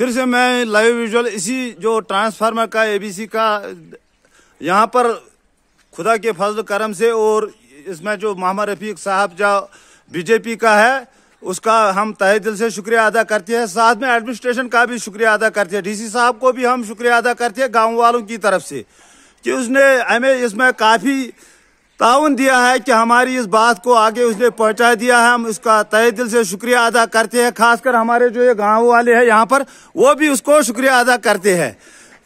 फिर से मैं लाइव विजुअल इसी जो ट्रांसफार्मर का एबीसी का यहाँ पर खुदा के फजल करम से और इसमें जो मोहम्मद रफीक साहब जो बीजेपी का है उसका हम तहे दिल से शुक्रिया अदा करते हैं साथ में एडमिनिस्ट्रेशन का भी शुक्रिया अदा करते हैं डीसी साहब को भी हम शुक्रिया अदा करते हैं गांव वालों की तरफ से कि उसने हमें इसमें काफ़ी ताउन दिया है कि हमारी इस बात को आगे उसने पहुंचा दिया है हम उसका तय दिल से शुक्रिया अदा करते हैं खासकर हमारे जो ये गाँव वाले हैं यहाँ पर वो भी उसको शुक्रिया अदा करते हैं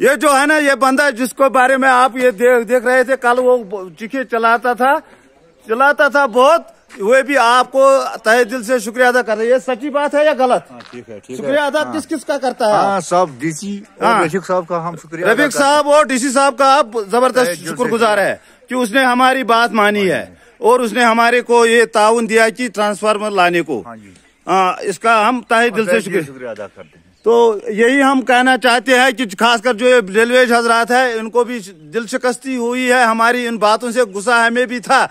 ये जो है ना ये बंदा जिसको बारे में आप ये देख देख रहे थे कल वो चिखे चलाता था चलाता था बहुत वे भी आपको तय दिल से शुक्रिया अदा कर रहे ये सच्ची बात है या गलत हाँ, ठीक है शुक्रिया अदा हाँ। किस किस का करता है हाँ, सब डीसी साहब का हम शुक्रिया रफीक साहब और डीसी साहब का आप जबरदस्त शुक्रगुजार है कि उसने हमारी बात मानी है और उसने हमारे को ये ताउन दिया कि ट्रांसफार्मर लाने को आ, हाँ हाँ, इसका हम ताहे दिल से शुक्रिया अदा करते हैं तो यही हम कहना चाहते हैं कि खासकर जो रेलवे हजरात है इनको भी दिल शिकस्ती हुई है हमारी इन बातों से गुस्सा हमें भी था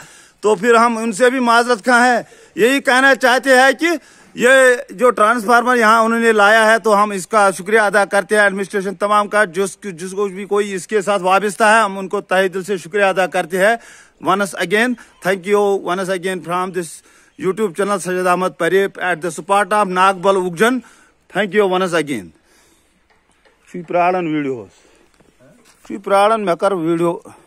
तो फिर हम उनसे भी माजरत खा है यही कहना चाहते हैं कि ये जो ट्रांसफार्मर यहाँ उन्होंने लाया है तो हम इसका शुक्रिया अदा करते हैं एडमिनिस्ट्रेशन तमाम का जिस जिसको भी कोई इसके साथ वाबस्ता है हम उनको तहे दिल से शुक्रिया अदा करते हैं once again thank you once again from this YouTube channel Sajad Ahmad परेप at the spot of Nagbal उगजन थैंक यू वनस अगेन प्रारण वीडियो प्रारण मैं कर वीडियो